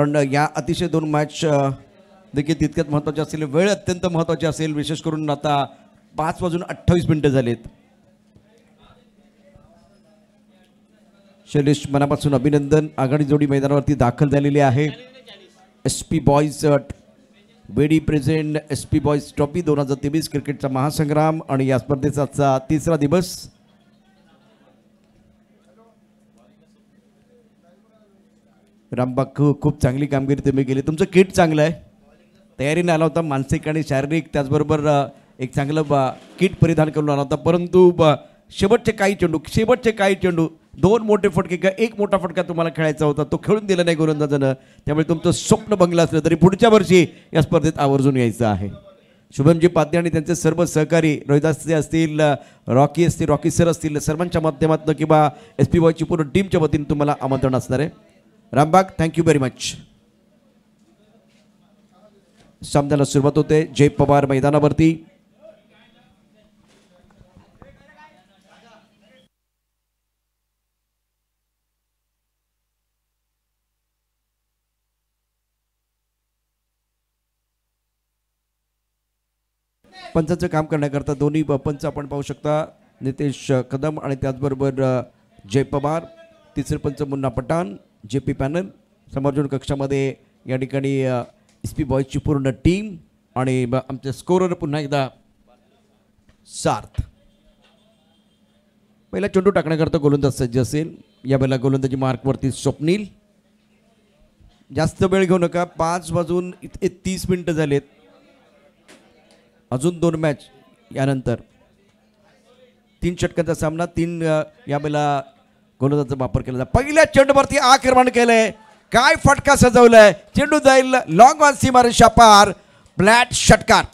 कारण या अतिशय दोन मॅच देखील तितक्यात महत्त्वाच्या असतील वेळ अत्यंत महत्त्वाची असेल विशेष करून आता पाच वाजून अठ्ठावीस मिनटं झालीत शैलेश मनापासून अभिनंदन आघाडी जोडी मैदानावरती दाखल झालेली आहे एस पी बॉईज वेडी present S P boys trophy दोन हजार तेवीस क्रिकेटचा महासंग्राम आणि या स्पर्धेचा तिसरा दिवस रामबाग खूप खूप चांगली कामगिरी तुम्ही केली तुमचं किट चांगलं आहे तयारीने आला होता मानसिक आणि शारीरिक त्याचबरोबर एक चांगलं बा किट परिधान करून आला होता परंतु शेवटचे काही चेंडू शेवटचे काही चेंडू दोन मोठे फटके का एक मोठा फटका तुम्हाला खेळायचा होता तो खेळून दिला नाही गोलंदाजानं त्यामुळे तुमचं स्वप्न बंगलं असलं तरी पुढच्या वर्षी या स्पर्धेत आवर्जून यायचं आहे शुभमजी पाद्य आणि त्यांचे सर्व सहकारी रोहिदासचे असतील रॉकी असतील रॉकी सर असतील सर्वांच्या माध्यमातून किंवा एस पी वायची पूर्ण टीमच्या वतीनं तुम्हाला आमंत्रण असणार आहे रामबाग थँक्यू व्हेरी मच सामन्याला सुरुवात होते जय पवार मैदानावरती पंचाचं काम करण्याकरता दोन्ही पंच आपण पाहू शकता नितेश कदम आणि त्याचबरोबर जय पवार तिसरे पंच Munna Pathan J P panel समर्जन कक्षामध्ये या ठिकाणी एस पी बॉयची पूर्ण टीम आणि आमचे स्कोरर पुन्हा एकदा सार्थ पहिला चेंडू टाकण्याकरता गोलंदाज सज्ज असेल या वेळेला गोलंदाजी मार्कवरती स्वप्नील जास्त वेळ घेऊ नका पाच वाजून इथे तीस मिनटं झालेत अजून दोन मॅच यानंतर तीन षटकांचा सामना तीन या वेळेला गोंधळाचा वापर केला जा पहिल्या चेंडूवरती आक्रमण केलंय काय फटका सजवलंय चेंडू जाईल लॉंग वन सीमारे शापार फ्लॅट षटकार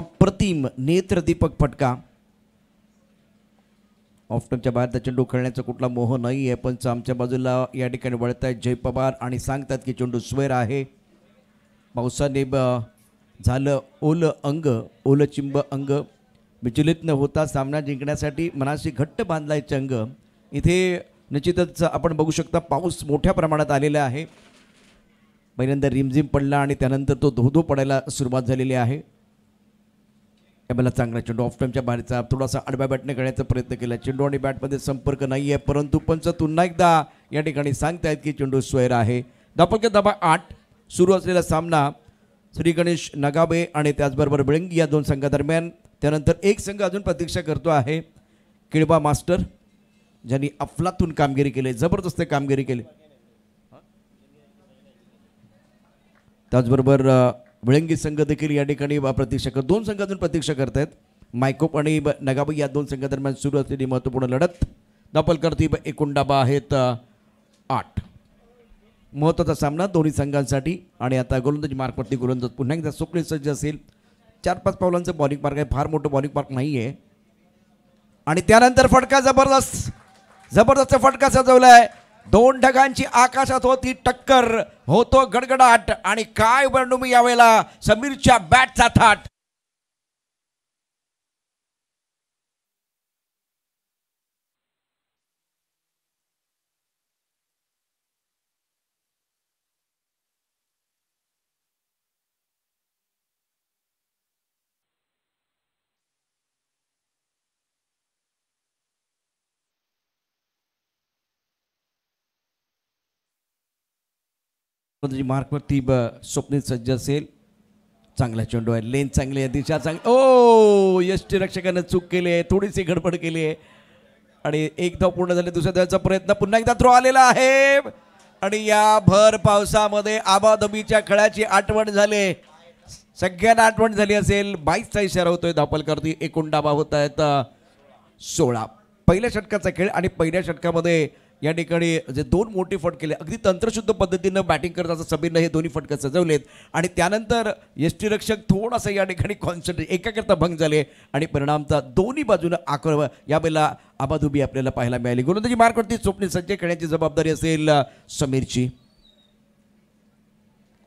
अप्रतिम नेत्रदीपक फटका ऑफ्टनच्या बाहेर चेंडू खेळण्याचा कुठला मोह नाही आहे पण आमच्या बाजूला या ठिकाणी वळत आहेत जय पवार आणि सांगतात की चेंडू स्वेर आहे पावसाने झालं ओल अंग ओल चिंब अंग विचलित न होता सामना जिंकण्यासाठी मनाशी घट्ट बांधला आहे अंग इथे निश्चितच आपण बघू शकता पाऊस मोठ्या प्रमाणात आलेला आहे पहिल्यांदा रिमझिम पडला आणि त्यानंतर तो धो पडायला सुरुवात झालेली आहे या मला चांगला चेंडू ऑफ टाईमच्या बाहेरचा थोडासा आडव्या बॅटने करण्याचा प्रयत्न केला चेंडू आणि बॅटमध्ये संपर्क नाही आहे परंतु पंच पुन्हा एकदा या ठिकाणी सांगतायत की चेंडू स्वैर आहे दापक्या दाबा आठ सुरू असलेला सामना श्री गणेश नगाबे आणि त्याचबरोबर बिळंगी या दोन संघादरम्यान त्यानंतर एक संघ अजून प्रतीक्षा करतो आहे किळबा मास्टर ज्यांनी अफलातून कामगिरी केली जबरदस्त कामगिरी केली त्याचबरोबर विळंगी संघ देखील या ठिकाणी प्रतीक्षा करत दोन संघातून प्रतीक्षा करत आहेत मायकोप आणि नगाबाई या दोन संघादरम्यान सुरू असलेली महत्त्वपूर्ण लढत दापल ब एकूण डाबा आहेत आठ महत्त्वाचा सामना दोन्ही संघांसाठी आणि आता गोलंदाजी मार्कवरती गोलंदाज पुन्हा एकदा स्वप्ने सज्ज असेल चार पाच पावलांचं बॉलिंग पार्क आहे फार मोठं बॉलिंग पार्क नाही आहे आणि त्यानंतर फटका जबरदस्त जबरदस्त फटका सजवला आहे दोन ढगांची आकाशात होती टक्कर होतो गडगडाट आणि काय मी यावेळेला समीरच्या बॅटचा थाट जी मार्कवरती ब स्वप्नील सज्ज असेल चांगला चेंडू आहे लेन चांगली आहे दिशा चांगली ओ रक्षकानं चूक केली आहे थोडीशी गडबड केली आहे आणि एक धाव पूर्ण झाले दुसऱ्या धावचा प्रयत्न पुन्हा एकदा थ्रो आलेला आहे आणि या भर पावसामध्ये आबाधबीच्या खेळाची आठवण झाली सगळ्यांना आठवण झाली असेल चा इशारा होतोय धापलकरती एकूण डाबा होत आहेत सोळा पहिल्या षटकाचा खेळ आणि पहिल्या षटकामध्ये या ठिकाणी जे दोन मोठे केले अगदी तंत्रशुद्ध पद्धतीनं बॅटिंग करत असं समीरनं हे दोन्ही फटके सजवलेत आणि त्यानंतर यष्टीरक्षक थोडासा या ठिकाणी कॉन्सन्ट्रेट एकाकरता भंग झाले आणि परिणामतः दोन्ही बाजूनं आक्रम वेळेला आबाधुबी आपल्याला पाहायला मिळाली गोलंदाजी मार्कवरती स्वप्ने सज्ज करण्याची जबाबदारी असेल समीरची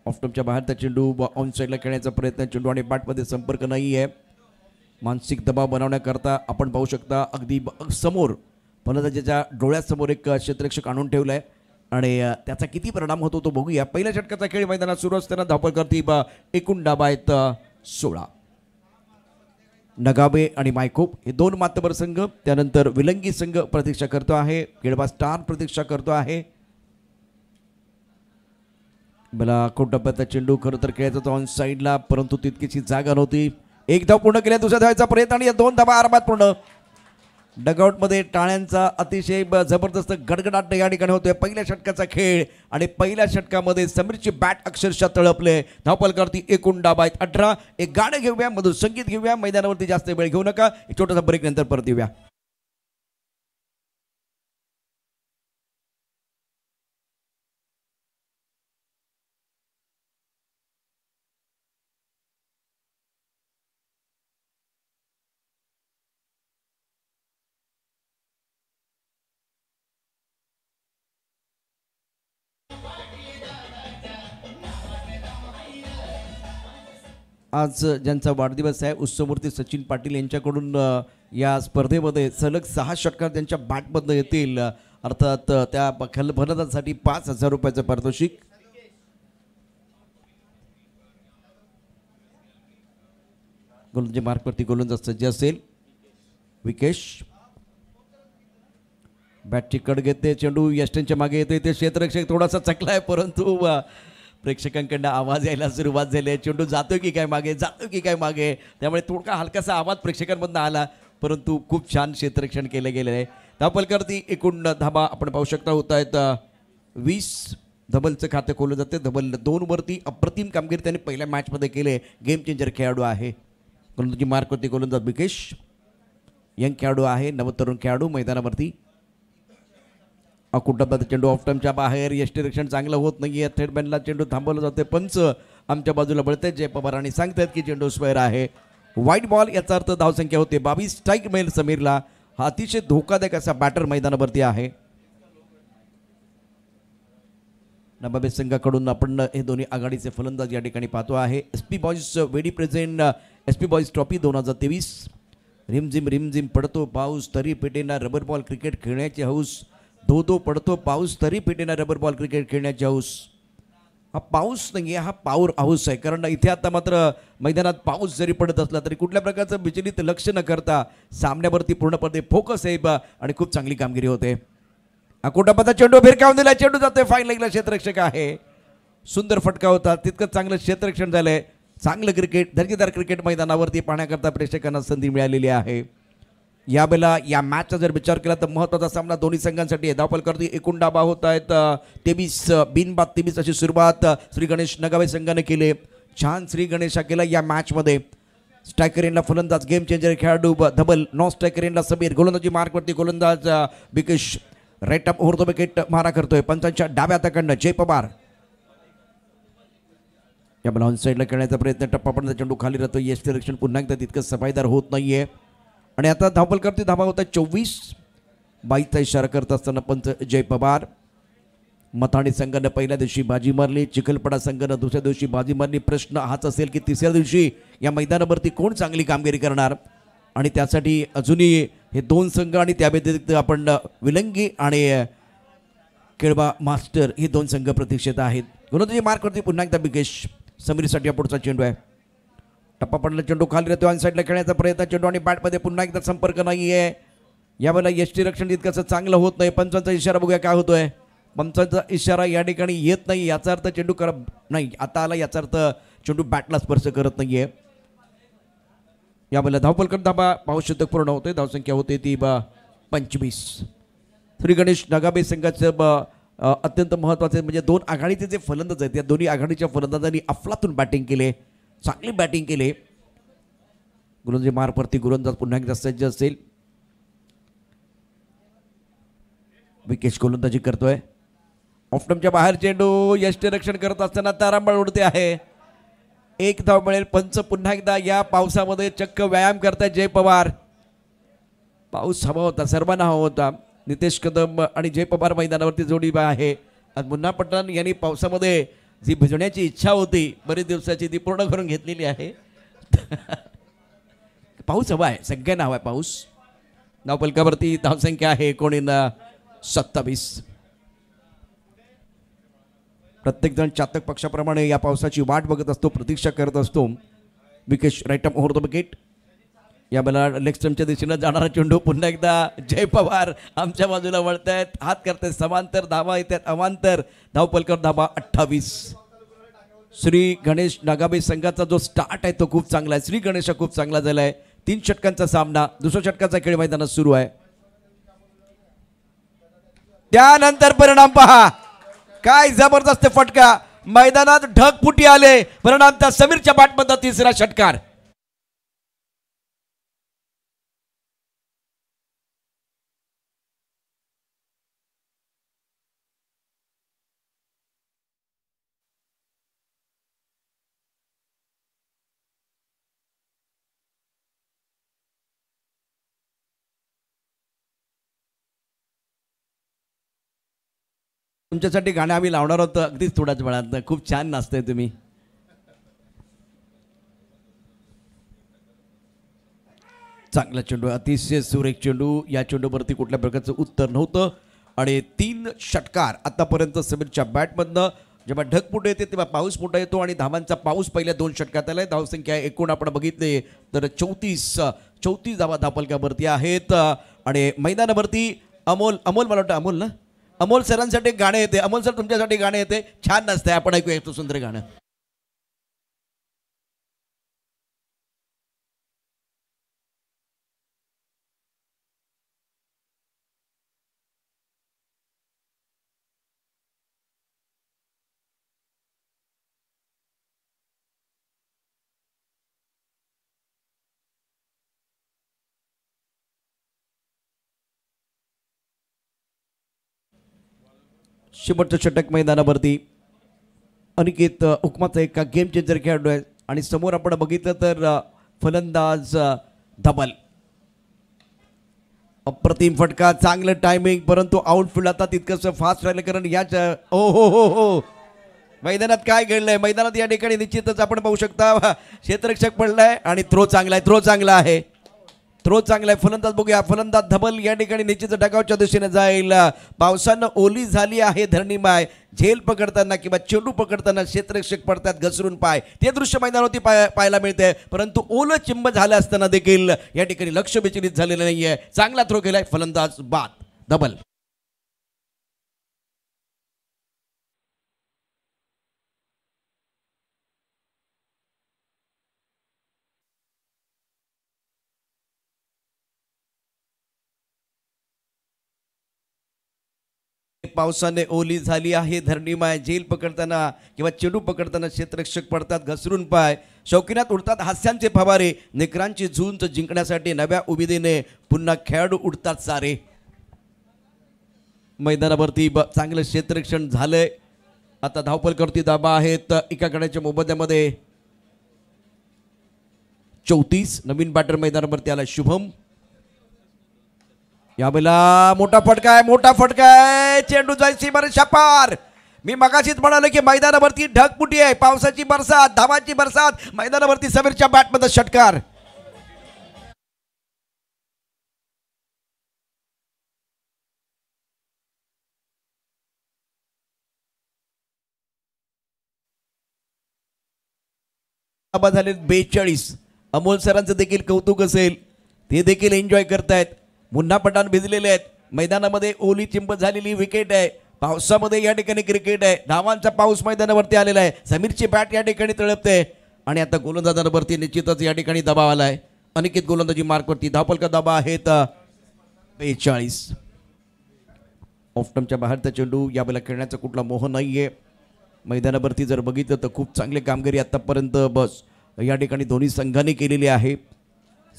ऑफटमच्या बाहेर तर चेंडू ऑन साईडला खेळण्याचा प्रयत्न चेंडू आणि बॅटमध्ये संपर्क नाही आहे मानसिक दबाव बनवण्याकरता आपण पाहू शकता अगदी समोर मला आता ज्याच्या डोळ्यासमोर एक क्षेत्ररक्षक आणून ठेवलं आहे आणि त्याचा किती परिणाम होतो तो बघूया पहिल्या षटकाचा खेळ मैदानात सुरू असताना धावपळ करती एकूण डाबा आहेत सोळा नगाबे आणि मायकोप हे दोन मातबर संघ त्यानंतर विलंगी संघ प्रतीक्षा करतो आहे खेळबा स्टार प्रतीक्षा करतो आहे मला खूप डब्ब्याचा चेंडू खरं तर खेळायचा तो ऑन साईडला परंतु तितकीची जागा नव्हती एक धाव पूर्ण केल्या दुसऱ्या धावायचा प्रयत्न आणि या दोन धावा आरामात पूर्ण डगआउटमध्ये टाळ्यांचा अतिशय जबरदस्त गडगडाट या ठिकाणी होतोय पहिल्या षटकाचा खेळ आणि पहिल्या षटकामध्ये समीरची बॅट अक्षरशः तळपले धावपलकरती एकूण डाबा आहेत अठरा एक गाणं घेऊया मधून संगीत घेऊया मैदानावरती जास्त वेळ घेऊ नका एक छोटासा ब्रेक नंतर परत येऊया आज ज्यांचा वाढदिवस आहे उत्सवमूर्ती सचिन पाटील यांच्याकडून या स्पर्धेमध्ये सलग सहा षटकार त्यांच्या बॅटमधनं येतील अर्थात त्या खल फलंदाजांसाठी पाच हजार रुपयाचं पारितोषिक गोलंदाजी मार्कवरती गोलंदाज सज्ज असेल विकेश बॅटची कड घेते चेंडू यष्टनच्या मागे येते ते क्षेत्ररक्षक थोडासा चकला आहे परंतु प्रेक्षकांकडनं आवाज यायला सुरुवात झाली आहे चेंडू जातो की काय मागे जातो की काय मागे त्यामुळे थोडका हलकासा आवाज प्रेक्षकांमधनं आला परंतु खूप छान क्षेत्ररक्षण केलं गेलेलं आहे धापलकरती एकूण धाबा आपण पाहू शकता होत आहेत वीस धबलचं खातं खोललं जातं धबल दोनवरती अप्रतिम कामगिरी त्याने पहिल्या मॅचमध्ये केले गेम चेंजर खेळाडू आहे गोलंदाजी मार्कवरती होती गोलंदाज बिकेश यंग खेळाडू आहे नवतरुण खेळाडू मैदानावरती अकुटाचा चेंडू ऑफ टाईमच्या बाहेर यष्टीरक्षण चांगलं होत नाही आहे थेट बॅनला चेंडू थांबवला जाते पंच आमच्या बाजूला बळते जय पवार आणि सांगतात की चेंडू स्वयर आहे वाईट बॉल याचा अर्थ धावसंख्या होते बावीस स्ट्राईक मेल समीरला हा अतिशय धोकादायक असा बॅटर मैदानावरती आहे नबाबे संघाकडून आपण हे दोन्ही आघाडीचे फलंदाज या ठिकाणी पाहतो आहे एस पी बॉईज वेडी present S P boys trophy दोन हजार तेवीस रिमझिम रिमझिम पडतो पाऊस तरी पेटेना रबर बॉल क्रिकेट खेळण्याचे हौस धो धो पडतो पाऊस तरी पेटेना रबर बॉल क्रिकेट खेळण्याची हौस हा पाऊस नाही आहे हा पाऊर हाऊस आहे कारण इथे आता मात्र मैदानात पाऊस जरी पडत असला तरी कुठल्या प्रकारचं विचलित लक्ष न करता सामन्यावरती पूर्णपणे फोकस आहे बा आणि खूप चांगली कामगिरी होते अकोटापाचा चेंडू फिरकावून दिला चेंडू जातोय फाईन लागला क्षेत्ररक्षक आहे सुंदर फटका होता तितकंच चांगलं क्षेत्ररक्षण झालंय चांगलं क्रिकेट दर्जेदार क्रिकेट मैदानावरती पाहण्याकरता प्रेक्षकांना संधी मिळालेली आहे या यावेळेला या मॅचचा जर विचार केला तर महत्त्वाचा सामना दोन्ही संघांसाठी आहे धावपलकरती एकूण डाबा होत आहेत तेवीस बिनबाद तेवीस अशी सुरुवात श्री गणेश नगावे संघाने केली छान श्री गणेशा केला या मॅचमध्ये स्ट्रायकरेनला फलंदाज गेम चेंजर खेळाडू धबल नॉन स्ट्रायकरेनला समीर गोलंदाजी मार्कवरती गोलंदाज बिकेश राईट अप होतो विकेट मारा करतोय पंचांच्या डाव्या तकडनं जय पवार या ऑन साईडला खेळण्याचा प्रयत्न टप्पा पण चेंडू खाली राहतो यश निरीक्षण पुन्हा एकदा तितकं सफाईदार होत नाहीये आणि आता धावपलकरती धावा होता चोवीस बाईचा इशारा करत असताना पंच जय पवार मथाणी संघानं पहिल्या दिवशी बाजी मारली चिखलपडा संघानं दुसऱ्या दिवशी बाजी मारली प्रश्न हाच असेल की तिसऱ्या दिवशी या मैदानावरती कोण चांगली कामगिरी करणार आणि त्यासाठी अजूनही हे दोन संघ आणि त्या व्यतिरिक्त आपण विलंगी आणि केळबा मास्टर हे दोन संघ प्रतीक्षेत आहेत मार्क करते पुन्हा एकदा बिगेश समीरसाठी पुढचा चेंडू आहे टप्पा पडला चेंडू खाली राहतो आणि साईडला खेळण्याचा प्रयत्न चेंडू आणि बॅटमध्ये पुन्हा एकदा संपर्क नाही आहे यावेळेला यष्टी रक्षण तितकंसं चांगलं होत नाही पंचांचा इशारा बघूया काय होतोय पंचांचा इशारा या ठिकाणी येत नाही याचा अर्थ चेंडू कर नाही आता आला याचा अर्थ चेंडू बॅटला स्पर्श करत नाही आहे यावेळेला धावपलकर धाबा भावशतक पूर्ण होते धावसंख्या होते ती बा पंचवीस श्री गणेश नगाबे संघाचं ब अत्यंत महत्त्वाचे म्हणजे दोन आघाडीचे जे फलंदाज आहेत या दोन्ही आघाडीच्या फलंदाजांनी अफलातून बॅटिंग केले चांगली बॅटिंग केली गोलंदाजी मारपरती गुलंदाज पुन्हा एकदा सज्ज असेल विकेश गोलंदाजी करतोय ऑफटमच्या बाहेर चेंडू रक्षण करत असताना तारांबळ उडते आहे एक धाव मिळेल पंच पुन्हा एकदा या पावसामध्ये चक्क व्यायाम करताय जय पवार पाऊस हवा होता सर्वांना हवा होता नितेश कदम आणि जय पवार मैदानावरती जोडी आहे आज मुन्ना पटन यांनी पावसामध्ये जी भिजण्याची इच्छा होती बरेच दिवसाची ती पूर्ण करून घेतलेली आहे पाऊस हवा आहे सगळ्यांना हवा आहे पाऊस नावपलकावरती पलकावरती धावसंख्या आहे एकोणींना सत्तावीस प्रत्येकजण चातक पक्षाप्रमाणे या पावसाची वाट बघत असतो प्रतीक्षा करत असतो विकेश राईट विकेट या मला लेक्स्टमच्या दिशेनं जाणारा चेंडू पुन्हा एकदा जय पवार आमच्या बाजूला वळतायत हात करतायत समांतर धावा आहेत अवांतर धावपलकर धावा अठ्ठावीस श्री गणेश नागाबे संघाचा जो स्टार्ट आहे तो खूप चांगला आहे श्री गणेश खूप चांगला झाला आहे तीन षटकांचा सामना दुसऱ्या षटकाचा खेळ मैदानात सुरू आहे त्यानंतर परिणाम पहा काय जबरदस्त फटका मैदानात फुटी आले परिणाम त्या समीरच्या बाटमधला तिसरा षटकार तुमच्यासाठी गाणं आम्ही लावणार होतं अगदीच थोड्याच वेळात खूप छान नाचताय तुम्ही चांगला चेंडू अतिशय सुरेख चेंडू या चेंडूवरती कुठल्या प्रकारचं उत्तर नव्हतं आणि तीन षटकार आतापर्यंत समीरच्या बॅटमधनं जेव्हा ढग पुढे येते तेव्हा पाऊस पुढे येतो आणि धावांचा पाऊस पहिल्या दोन षटकात आलाय धावसंख्या एकूण आपण बघितले तर चौतीस चौतीस धावा धापलक्यावरती आहेत आणि मैदानावरती अमोल अमोल मला वाटतं अमोल ना अमोल सरांसाठी गाणे येते अमोल सर तुमच्यासाठी गाणे येते छान नसतंय आपण ऐकूया सुंदर गाणं शेवटचं षटक मैदानावरती अनिकेत हुकमाचा एक गेम चेंजर खेळाडू आहे आणि समोर आपण बघितलं तर फलंदाज धबल अप्रतिम फटका चांगलं टायमिंग परंतु आउटफील्ड आता तितकंसं फास्ट राहिलं कारण याच ओ हो, हो हो हो मैदानात काय घडलंय मैदानात या ठिकाणी निश्चितच आपण पाहू शकता क्षेत्ररक्षक पडलाय आणि थ्रो चांगला आहे थ्रो चांगला आहे थ्रो चांगला आहे फलंदाज बघूया फलंदाज धबल या ठिकाणी निश्चित डगावच्या दिशेने जाईल पावसानं ओली झाली आहे धरणीमाय झेल पकडताना किंवा चेंडू पकडताना क्षेत्ररक्षक पडतात घसरून पाय ते दृश्य मैदानावरती पाय पाहायला मिळते परंतु ओलं चिंब झालं असताना देखील या ठिकाणी लक्ष विचलित झालेलं नाही चांगला थ्रो केलाय फलंदाज बाद धबल पावसाने ओली झाली आहे धरणी माय झेल पकडताना किंवा चेडू पकडताना क्षेत्ररक्षक पडतात घसरून पाय शौकीनात उडतात हास्यांचे फवारे निकरांची झुंज जिंकण्यासाठी नव्या उमेदीने पुन्हा खेळाडू उडतात सारे मैदानावरती ब चांगलं क्षेत्ररक्षण झालंय आता करती दाबा आहेत एका गड्याच्या मोबद्यामध्ये चौतीस नवीन बॅटर मैदानावरती आला शुभम या मोठा फटका आहे मोठा फटका आहे चेंडू जायची मरे छपार मी मगाशीच म्हणालो की मैदानावरती ढगपुटी आहे पावसाची बरसात धावाची बरसात मैदानावरती समीरच्या बॅटमध्ये षटकार झाले बेचाळीस अमोल सरांचं देखील कौतुक असेल ते देखील एन्जॉय करतायत मुन्ना पठाण भिजलेले आहेत मैदानामध्ये ओली चिंब झालेली विकेट आहे पावसामध्ये या ठिकाणी क्रिकेट आहे धावांचा पाऊस मैदानावरती आलेला आहे समीरची बॅट या ठिकाणी तळपते आणि आता गोलंदाजांवरती निश्चितच या ठिकाणी दबाव आला आहे अनिकेत गोलंदाजी मार्कवरती दबा आहे आहेत बेचाळीस ऑफटमच्या बाहेरचा चेंडू बला खेळण्याचा कुठला मोह नाही आहे मैदानावरती जर बघितलं तर खूप चांगली कामगिरी आत्तापर्यंत बस या ठिकाणी दोन्ही संघांनी केलेली आहे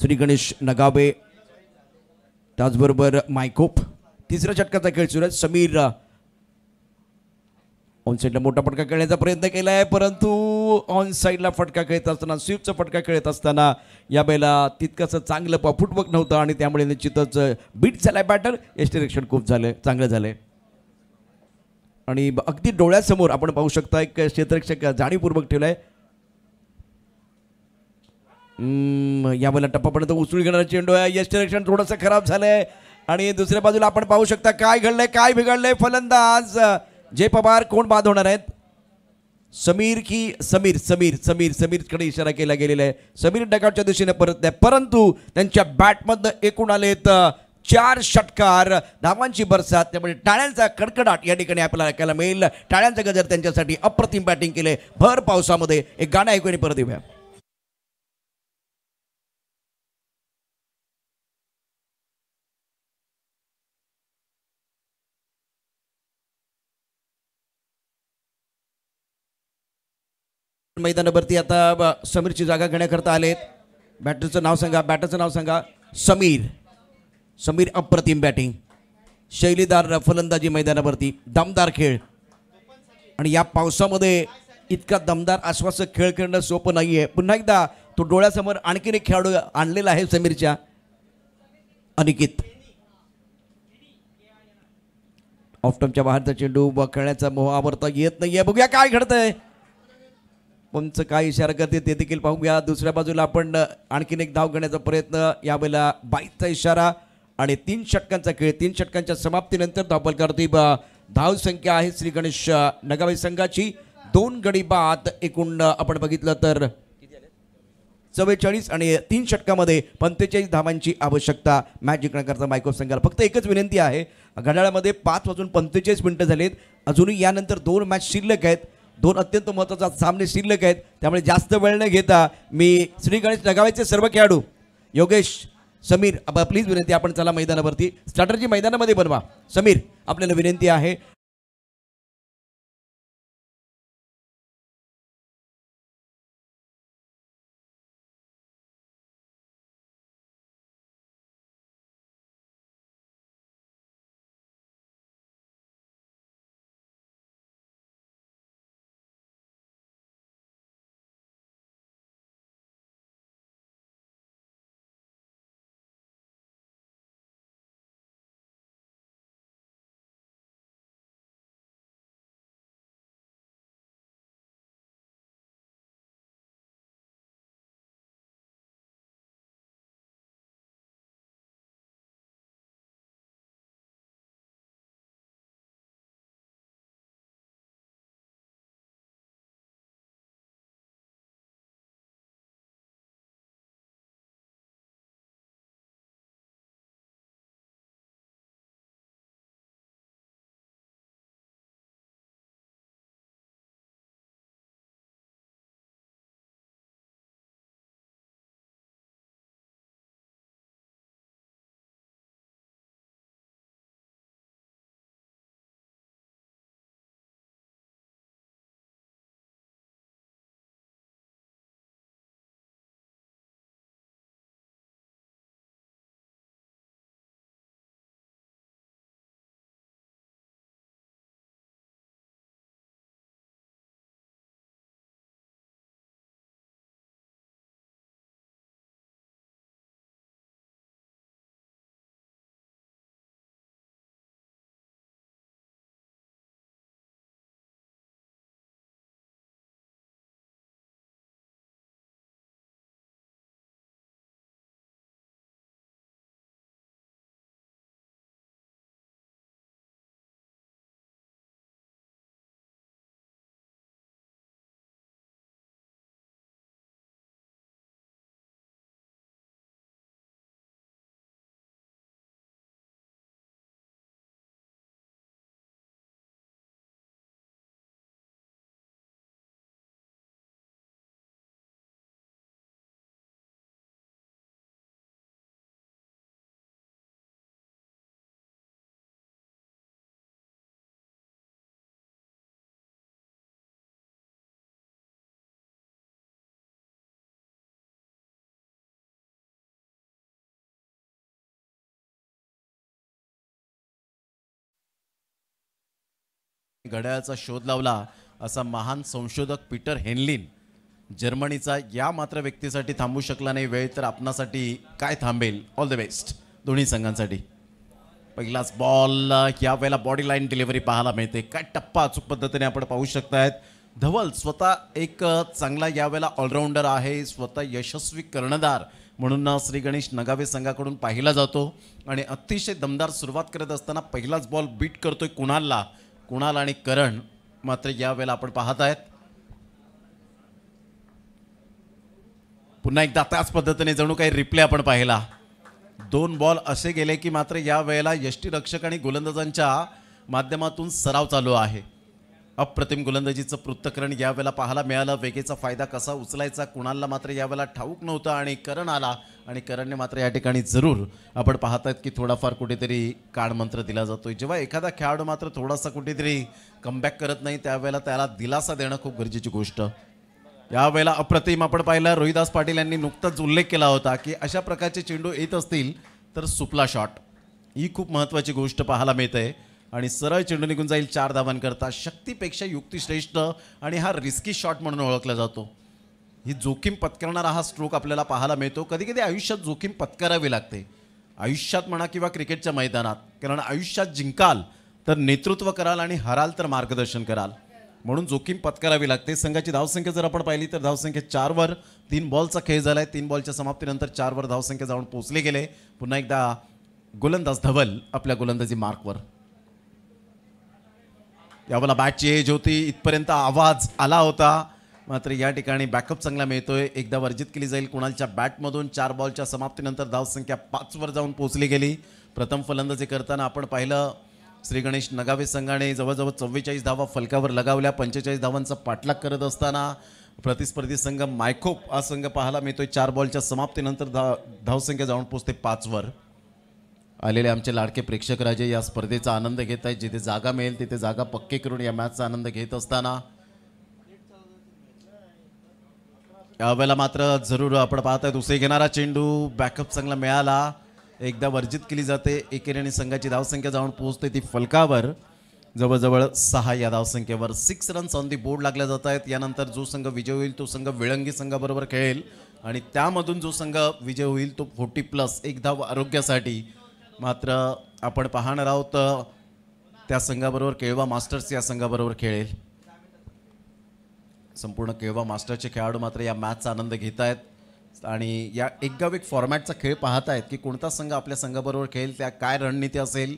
श्री गणेश नगावे त्याचबरोबर मायकोप तिसऱ्या षटकाचा खेळ सुरू आहे समीर ऑन साईडला मोठा फटका खेळण्याचा प्रयत्न केला आहे परंतु ऑन साईडला फटका खेळत असताना स्वीपचा फटका खेळत असताना या बैला तितकंसं चांगलं पा फुटवर्क नव्हतं आणि त्यामुळे निश्चितच बीट झालाय आहे बॅटर एस खूप झालं चांगलं झालंय आणि अगदी डोळ्यासमोर आपण पाहू शकता एक क्षेत्ररक्षक जाणीवपूर्वक ठेवलाय टप्पा टप्पापर्यंत उसळी घेणारा चेंडू आहे यश रक्षण थोडंसं खराब झालंय आणि दुसऱ्या बाजूला आपण पाहू शकता काय घडलंय काय बिघडलंय फलंदाज जे पवार कोण बाद होणार आहेत समीर की समीर समीर समीर समीरकडे इशारा केला गेलेला आहे समीर डकाटच्या दिशेने परत नाही परंतु त्यांच्या बॅटमधनं एकूण आलेत चार षटकार धावांची बरसात त्यामुळे टाळ्यांचा कडकडाट या ठिकाणी आपल्याला ऐकायला मिळेल टाळ्यांचा गजर त्यांच्यासाठी अप्रतिम बॅटिंग केले भर पावसामध्ये एक गाणं ऐकून परत येऊया मैदानावरती आता समीरची जागा घेण्याकरता आलेत बॅटरचं नाव सांगा बॅटरचं नाव सांगा समीर समीर अप्रतिम बॅटिंग शैलीदार फलंदाजी मैदानावरती दमदार खेळ आणि या पावसामध्ये इतका दमदार आश्वासक खेळ खेळणं सोपं नाही आहे पुन्हा एकदा तो डोळ्यासमोर आणखीन एक खेळाडू आणलेला आहे समीरच्या अनिकित ऑफटमच्या बाहेरचा चेंडू खेळण्याचा मोह आवरता येत नाहीये बघूया काय घडतंय पंच काय इशारा करते ते देखील पाहूया दुसऱ्या बाजूला आपण आणखीन एक धाव घेण्याचा प्रयत्न यावेळेला बाईसचा इशारा आणि तीन षटकांचा खेळ तीन षटकांच्या समाप्तीनंतर धावपल करतोय धाव संख्या आहे श्री गणेश नगाबाई संघाची दोन गडी बाद एकूण आपण बघितलं तर चव्वेचाळीस आणि तीन षटकामध्ये पंचेचाळीस धावांची आवश्यकता मॅच जिंकण्याकरता मायक्रो संघाला फक्त एकच विनंती आहे घड्याळामध्ये पाच वाजून पंचेचाळीस मिनटं झालेत अजूनही यानंतर दोन मॅच शिल्लक आहेत दोन अत्यंत महत्वाचे सामने शिल्लक आहेत त्यामुळे जास्त वेळ न घेता मी श्री गणेश नगावेचे सर्व खेळाडू योगेश समीर प्लीज विनंती आपण चला मैदानावरती स्टार्टरची मैदानामध्ये बनवा समीर आपल्याला विनंती आहे घड्याळाचा शोध लावला असा महान संशोधक पीटर हेनलिन जर्मनीचा या मात्र व्यक्तीसाठी थांबू शकला नाही वेळ तर आपणासाठी काय थांबेल ऑल द बेस्ट दोन्ही संघांसाठी पहिलाच बॉल या वेळेला बॉडी लाईन डिलिव्हरी पाहायला मिळते काय टप्पा अचूक पद्धतीने आपण पाहू शकतायत धवल स्वतः एक चांगला यावेळेला ऑलराऊंडर आहे स्वतः यशस्वी कर्णधार म्हणून श्री गणेश नगावे संघाकडून पाहिला जातो आणि अतिशय दमदार सुरुवात करत असताना पहिलाच बॉल बीट करतोय कुणाला कुणाल आणि करण मात्र यावेळेला आपण पाहत आहेत पुन्हा एकदा त्याच पद्धतीने जणू काही रिप्ले आपण पाहिला दोन बॉल असे गेले की मात्र यावेळेला यष्टीरक्षक आणि गोलंदाजांच्या माध्यमातून सराव चालू आहे अप्रतिम गोलंदाजीचं वृत्तकरण यावेळेला पाहायला मिळालं वेगेचा फायदा कसा उचलायचा कुणाला मात्र यावेळेला ठाऊक नव्हता आणि करण आला आणि करणने मात्र या ठिकाणी जरूर आपण आहेत की थोडाफार कुठेतरी मंत्र दिला जातो जेव्हा एखादा खेळाडू मात्र थोडासा कुठेतरी कमबॅक करत नाही त्यावेळेला त्याला दिलासा देणं खूप गरजेची गोष्ट यावेळेला अप्रतिम आपण पाहिलं रोहिदास पाटील यांनी नुकताच उल्लेख केला होता की अशा प्रकारचे चेंडू येत असतील तर सुपला शॉट ही खूप महत्त्वाची गोष्ट पाहायला मिळते आणि सरळ चेंडू निघून जाईल चार धावांकरता शक्तीपेक्षा युक्तिश्रेष्ठ आणि हा रिस्की शॉट म्हणून ओळखला जातो ही जोखीम पत्करणारा हा स्ट्रोक आपल्याला पाहायला मिळतो कधी कधी आयुष्यात जोखीम पत्करावी लागते आयुष्यात म्हणा किंवा क्रिकेटच्या मैदानात कारण आयुष्यात जिंकाल तर नेतृत्व कराल आणि हराल तर मार्गदर्शन कराल म्हणून जोखीम पत्करावी लागते संघाची धावसंख्या जर आपण पाहिली तर धावसंख्या चारवर तीन बॉलचा खेळ झाला आहे तीन बॉलच्या समाप्तीनंतर चारवर धावसंख्या जाऊन पोचले गेले पुन्हा एकदा गोलंदाज धवल आपल्या गोलंदाजी मार्कवर यावेळेला बॅटची एज होती इथपर्यंत आवाज आला होता मात्र या ठिकाणी बॅकअप चांगला मिळतोय एकदा वर्जित केली जाईल कुणालच्या बॅटमधून चार बॉलच्या समाप्तीनंतर धावसंख्या पाचवर जाऊन पोहोचली गेली प्रथम फलंदाजी करताना आपण पाहिलं श्री गणेश नगावे संघाने जवळजवळ चव्वेचाळीस धावा फलकावर लगावल्या पंचेचाळीस धावांचा पाठलाग करत असताना प्रतिस्पर्धी संघ मायखोप हा संघ पाहायला मिळतोय चार बॉलच्या समाप्तीनंतर धाव धावसंख्या जाऊन पोचते पाचवर आलेले आमचे लाडके प्रेक्षक राजे या स्पर्धेचा आनंद घेत आहेत जिथे जागा मिळेल तिथे जागा पक्के करून या मॅचचा आनंद घेत असताना यावेळेला मात्र जरूर आपण पाहताय दुसरे घेणारा चेंडू बॅकअप चांगला मिळाला एकदा वर्जित केली जाते एकेरीने संघाची धावसंख्या जाऊन पोहोचते ती फलकावर जवळजवळ सहा या धावसंख्येवर six runs on the board लागल्या जात आहेत यानंतर जो संघ विजय होईल तो संघ विळंगी संघाबरोबर खेळेल आणि त्यामधून जो संघ विजय होईल तो फोर्टी प्लस एक धाव आरोग्यासाठी मात्र आपण पाहणार आहोत त्या संघाबरोबर केळवा मास्टर्स या संघाबरोबर खेळेल संपूर्ण केळवा मास्टर्सचे खेळाडू मात्र या मॅचचा आनंद घेत आहेत आणि या एक गाव एक फॉर्मॅटचा खेळ पाहत आहेत की कोणता संघ आपल्या संघाबरोबर खेळेल त्या काय रणनीती असेल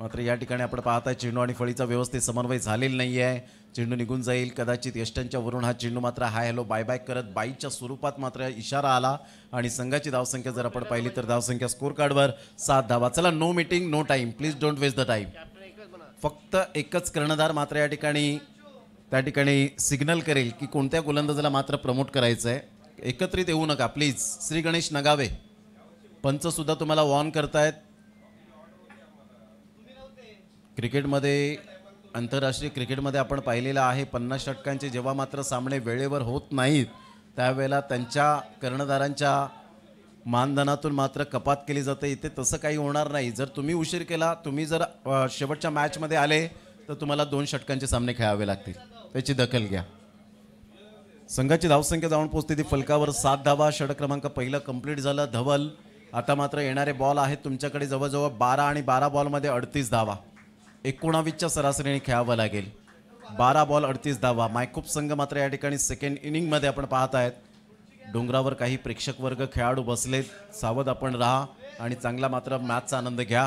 मात्र या ठिकाणी आपण पाहताय चेंडू आणि फळीचा व्यवस्थित समन्वय झालेला नाही आहे चेंडू निघून जाईल कदाचित यष्टांच्या वरून हा चेंडू मात्र हाय हॅलो बाय बाय करत बाईच्या स्वरूपात मात्र इशारा आला आणि संघाची धावसंख्या जर आपण पाहिली तर धावसंख्या स्कोर कार्डवर सात धावा चला no meeting no time please don't waste the time फक्त एकच कर्णधार मात्र या ठिकाणी त्या ठिकाणी सिग्नल करेल की कोणत्या गोलंदाजाला मात्र प्रमोट करायचं आहे एकत्रित येऊ नका प्लीज श्री गणेश नगावे पंचसुद्धा तुम्हाला वॉर्न करतायत क्रिकेटमध्ये आंतरराष्ट्रीय क्रिकेटमध्ये आपण पाहिलेलं आहे पन्नास षटकांचे जेव्हा मात्र सामने वेळेवर होत नाहीत त्यावेळेला त्यांच्या कर्णधारांच्या मानधनातून मात्र कपात केली जाते इथे तसं काही होणार नाही जर तुम्ही उशीर केला तुम्ही जर शेवटच्या मॅचमध्ये आले तर तुम्हाला दोन षटकांचे सामने खेळावे लागतील त्याची दखल घ्या संघाची धावसंख्या जाऊन पोचते ती फलकावर सात धावा षड क्रमांक पहिलं कंप्लीट झालं धवल आता मात्र येणारे बॉल आहेत तुमच्याकडे जवळजवळ बारा आणि बारा बॉलमध्ये अडतीस धावा एकोणावीसच्या सरासरीने खेळावं लागेल बारा बॉल अडतीस धावा मायकूप संघ मात्र या ठिकाणी सेकंड इनिंगमध्ये आपण पाहत आहेत डोंगरावर काही प्रेक्षक वर्ग खेळाडू बसलेत सावध आपण राहा आणि चांगला मात्र मॅचचा आनंद घ्या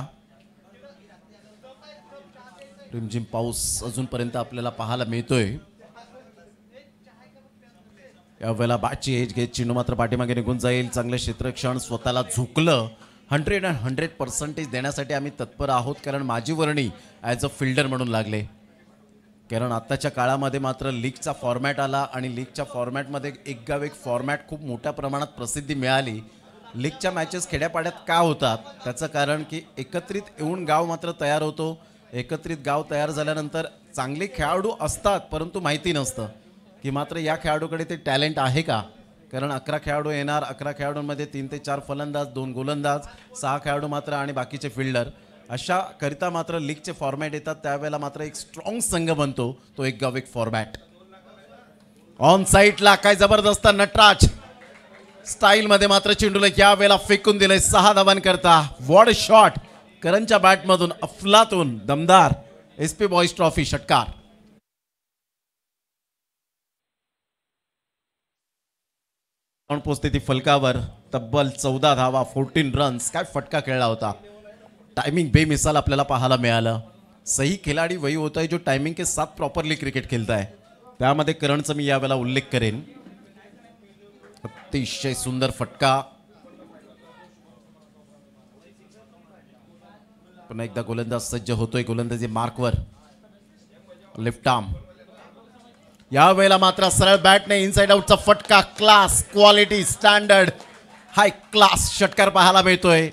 रिमझिम पाऊस अजूनपर्यंत आपल्याला पाहायला मिळतोय यावेळेला बाची एज घेत चिनू मात्र पाठीमागे निघून जाईल चांगलं क्षेत्रक्षण स्वतःला झुकलं हंड्रेड अँड हंड्रेड पर्सेंटेज देण्यासाठी आम्ही तत्पर आहोत कारण माझी वर्णी ॲज अ फिल्डर म्हणून लागले कारण आत्ताच्या काळामध्ये मात्र लीगचा फॉर्मॅट आला आणि लीगच्या फॉर्मॅटमध्ये एक गाव एक फॉर्मॅट खूप मोठ्या प्रमाणात प्रसिद्धी मिळाली लीगच्या मॅचेस खेड्यापाड्यात का होतात त्याचं कारण की एकत्रित येऊन गाव मात्र तयार होतो एकत्रित गाव तयार झाल्यानंतर चांगले खेळाडू असतात परंतु माहिती नसतं की मात्र या खेळाडूकडे ते टॅलेंट आहे का कारण अकरा खेळाडू येणार अकरा खेळाडूंमध्ये तीन ते चार फलंदाज दोन गोलंदाज सहा खेळाडू मात्र आणि बाकीचे फिल्डर अशा करिता मात्र लीगचे फॉर्मॅट येतात त्यावेळेला मात्र एक स्ट्रॉंग संघ बनतो तो एक गाव एक फॉर्मॅट ऑन साईटला काय जबरदस्त नटराज स्टाईलमध्ये मात्र या वेळेला फेकून दिलंय सहा धावांकरता वॉड शॉट करणच्या बॅटमधून अफलातून दमदार एस पी बॉईज ट्रॉफी षटकार पण पोचते ती फलकावर तब्बल चौदा धावा फोर्टीन रन्स काय फटका खेळला होता टायमिंग बेमिसाल आपल्याला पाहायला मिळालं सही खिलाडी वही होत आहे जो टायमिंग के साथ प्रॉपरली क्रिकेट खेळत आहे त्यामध्ये करणचा मी यावेळेला उल्लेख करेन अतिशय सुंदर फटका पुन्हा एकदा गोलंदाज सज्ज होतोय गोलंदाजी मार्कवर लेफ्ट आर्म यावेळेला मात्र सरळ बॅटने इनसाईड इनसाइड आउटचा फटका class quality standard high class षटकार पाहायला मिळतोय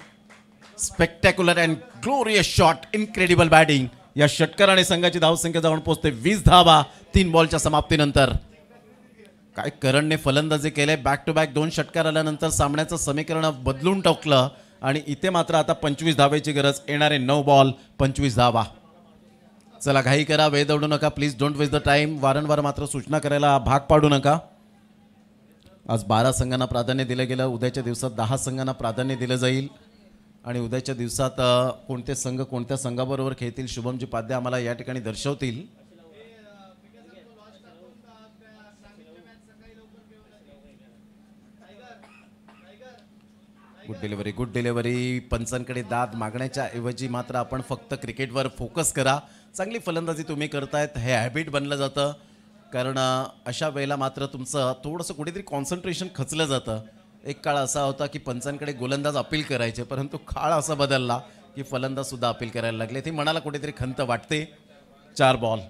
spectacular and glorious shot incredible batting या आणि संघाची धावसंख्या जाऊन पोहोचते वीस धावा तीन बॉलच्या समाप्तीनंतर काय करणने फलंदाजी केले बॅक टू बॅक दोन षटकार आल्यानंतर सामन्याचं समीकरण बदलून टाकलं आणि इथे मात्र आता पंचवीस धावेची गरज येणारे नऊ बॉल पंचवीस धावा चला घाई करा वेळ दौडू नका please don't waste the time वारंवार मात्र सूचना करायला भाग पाडू नका आज बारा संघांना प्राधान्य दिलं गेलं उद्याच्या दिवसात दहा संघांना प्राधान्य दिलं जाईल आणि उद्याच्या दिवसात कोणते संघ कोणत्या संघाबरोबर खेळतील शुभमजी पाद्या आम्हाला या ठिकाणी दर्शवतील गुड डिलिव्हरी गुड डिलिव्हरी पंचांकडे दाद मागण्याच्या ऐवजी मात्र आपण फक्त क्रिकेटवर फोकस करा चांगली फलंदाजी तुम्ही करतायत हे हॅबिट बनलं जातं कारण अशा वेळेला मात्र तुमचं थोडंसं कुठेतरी कॉन्सन्ट्रेशन खचलं जातं एक काळ असा होता की पंचांकडे गोलंदाज अपील करायचे परंतु काळ असा बदलला की फलंदाजसुद्धा अपील करायला लागले ती मनाला कुठेतरी खंत वाटते चार बॉल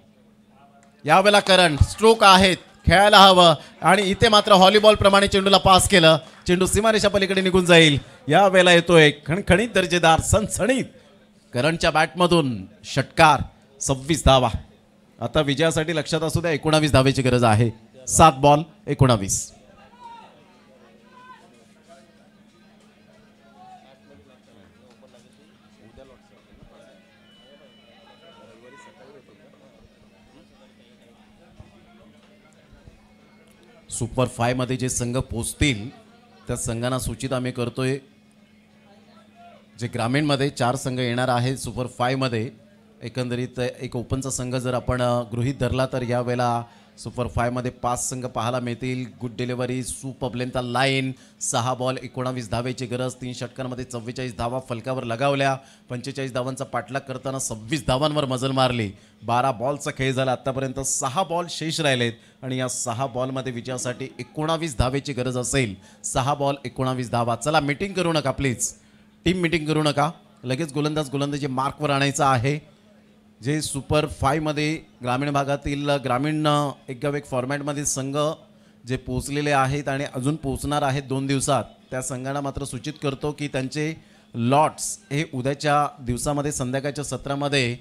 यावेळेला करंट स्ट्रोक आहेत खेळायला हवं आणि इथे मात्र प्रमाणे चेंडूला पास केलं चेंडू सीमारेषा पलीकडे निघून जाईल या वेळेला येतोय खणखणीत दर्जेदार सणसणीत करंटच्या बॅटमधून षटकार सव्वीस धावा आता विजयासाठी लक्षात असू द्या एकोणावीस धावेची गरज आहे सात बॉल एकोणावीस सुपर फायमध्ये जे संघ पोचतील त्या संघांना सूचित आम्ही करतोय जे ग्रामीणमध्ये चार संघ येणार आहेत सुपर फायमध्ये एकंदरीत एक ओपनचा संघ जर आपण गृहीत धरला तर यावेळेला सुपर फायमध्ये पाच संघ पाहायला मिळतील गुड डिलिव्हरी सुपब्लेनचा लाईन सहा बॉल एकोणावीस धावेची गरज तीन षटकांमध्ये चव्वेचाळीस धावा फलकावर लगावल्या पंचेचाळीस धावांचा पाठलाग करताना सव्वीस धावांवर मजल मारली बारा बॉलचा खेळ झाला आत्तापर्यंत सहा बॉल शेष राहिलेत आणि या सहा बॉलमध्ये विजयासाठी एकोणावीस धावेची गरज असेल सहा बॉल एकोणावीस धावा चला मीटिंग करू नका प्लीज टीम मीटिंग करू नका लगेच गोलंदाज गोलंदाजी मार्कवर आणायचा आहे जे सुपर फायमध्ये ग्रामीण भागातील ग्रामीण एकदम एक फॉर्मॅटमध्ये संघ जे पोचलेले आहेत आणि अजून पोचणार आहेत दोन दिवसात त्या संघांना मात्र सूचित करतो की त्यांचे लॉट्स हे उद्याच्या दिवसामध्ये संध्याकाळच्या सत्रामध्ये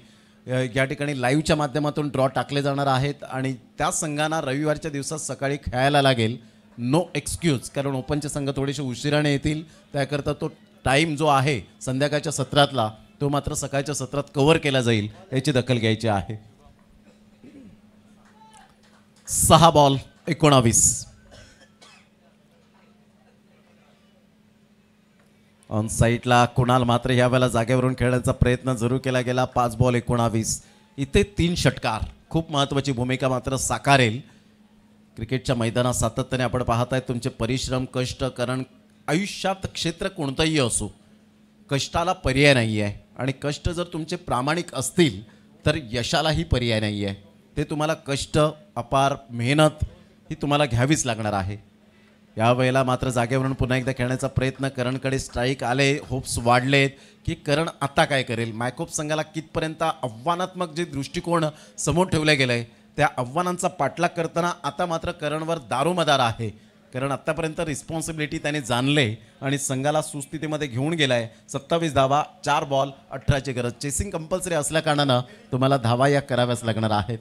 या ठिकाणी लाईव्हच्या माध्यमातून ड्रॉ टाकले जाणार आहेत आणि त्या संघांना रविवारच्या दिवसात सकाळी खेळायला लागेल नो एक्सक्यूज कारण ओपनचे संघ थोडेसे उशिराने येतील त्याकरता तो टाईम जो आहे संध्याकाळच्या सत्रातला तो मात्र सकाळच्या सत्रात कव्हर केला जाईल याची दखल घ्यायची आहे सहा बॉल एकोणावीस ऑन साईटला कुणाल मात्र यावेळेला जागेवरून खेळण्याचा प्रयत्न जरूर केला गेला पाच बॉल एकोणावीस इथे तीन षटकार खूप महत्वाची भूमिका मात्र साकारेल क्रिकेटच्या मैदानात सातत्याने आपण पाहत आहे तुमचे परिश्रम कष्ट कारण आयुष्यात क्षेत्र कोणतंही असो कष्टाला पर्याय नाही आहे आणि कष्ट जर तुमचे प्रामाणिक असतील तर यशालाही पर्याय नाही आहे ते तुम्हाला कष्ट अपार मेहनत ही तुम्हाला घ्यावीच लागणार आहे यावेळेला मात्र जागेवरून पुन्हा एकदा खेळण्याचा प्रयत्न करणकडे स्ट्राईक आले होप्स वाढलेत की करण आता काय करेल मायकोप संघाला कितपर्यंत आव्हानात्मक जे दृष्टिकोन समोर ठेवले गेले आहे त्या आव्हानांचा पाठलाग करताना आता मात्र करणवर दारोमदार आहे कारण आत्तापर्यंत रिस्पॉन्सिबिलिटी त्याने जाणले आणि संघाला सुस्थितीमध्ये घेऊन गेलाय सत्तावीस धावा चार बॉल अठराची गरज चेसिंग कंपल्सरी असल्याकारणानं तुम्हाला धावा या कराव्याच लागणार आहेत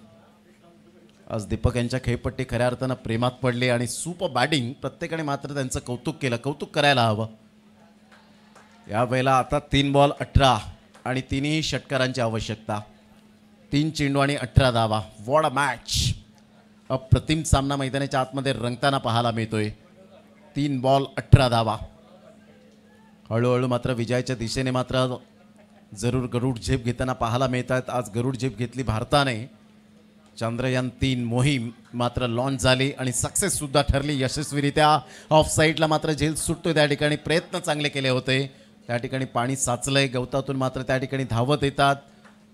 आज दीपक यांच्या खेळपट्टी खऱ्या अर्थानं प्रेमात पडले आणि सुप बॅटिंग प्रत्येकाने मात्र त्यांचं कौतुक केलं कौतुक करायला हवं वेळेला आता तीन बॉल अठरा आणि तिन्ही षटकारांची आवश्यकता तीन चेंडू आणि अठरा धावा वॉड अ मॅच अप्रतिम सामना मैदानाच्या आतमध्ये रंगताना पाहायला मिळतोय तीन बॉल अठरा धावा हळूहळू मात्र विजयाच्या दिशेने मात्र जरूर गरुड झेप घेताना पाहायला मिळत आहेत आज गरुड झेप घेतली भारताने चंद्रयान तीन मोहीम मात्र लॉन्च झाली आणि सक्सेससुद्धा ठरली यशस्वीरित्या ऑफ साईडला मात्र झेल सुटतो त्या ठिकाणी प्रयत्न चांगले केले होते त्या ठिकाणी पाणी साचलं आहे गवतातून मात्र त्या ठिकाणी धावत येतात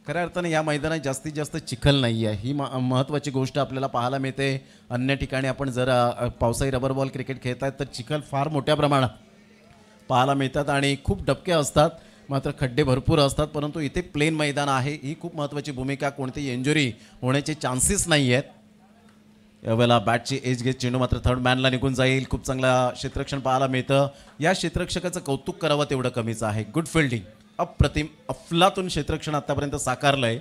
खऱ्या अर्थाने या मैदानात जास्तीत जास्त चिखल नाही आहे ही महत्त्वाची गोष्ट आपल्याला पाहायला मिळते अन्य ठिकाणी आपण जर पावसाळी रबर बॉल क्रिकेट खेळत आहेत तर चिखल फार मोठ्या प्रमाणात पाहायला मिळतात आणि खूप डबके असतात मात्र खड्डे भरपूर असतात परंतु इथे प्लेन मैदान आहे ही खूप महत्त्वाची भूमिका कोणती इंजुरी होण्याचे चान्सेस नाही आहेत यावेळेला बॅटची एज घेत चेंडू मात्र थर्ड मॅनला निघून जाईल खूप चांगला क्षेत्ररक्षण पाहायला मिळतं या क्षेत्रक्षकाचं कौतुक करावं तेवढं कमीचं आहे गुड फिल्डिंग अप्रतिम अफलातून क्षेत्रक्षण आतापर्यंत साकारलं आहे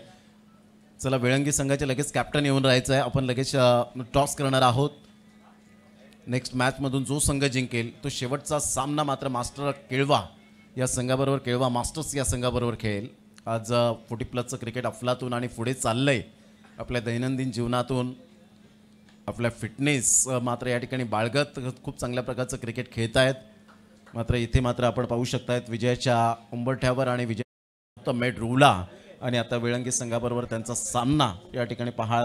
चला वेळंगी संघाचे लगेच कॅप्टन येऊन राहायचं आहे आपण लगेच टॉस करणार आहोत नेक्स्ट मॅचमधून जो संघ जिंकेल तो शेवटचा सामना मात्र मास्टर केळवा या संघाबरोबर केळवा मास्टर्स या संघाबरोबर खेळेल आज फोर्टी प्लसचं क्रिकेट अफलातून आणि पुढे चाललं आहे आपल्या दैनंदिन जीवनातून आपल्या फिटनेस मात्र या ठिकाणी बाळगत खूप चांगल्या प्रकारचं क्रिकेट खेळत आहेत मात्र इथे मात्र आपण पाहू शकतायत विजयाच्या उंबरठ्यावर आणि विजय मेट रुला आणि आता वेळंगी संघाबरोबर त्यांचा सामना या ठिकाणी पहा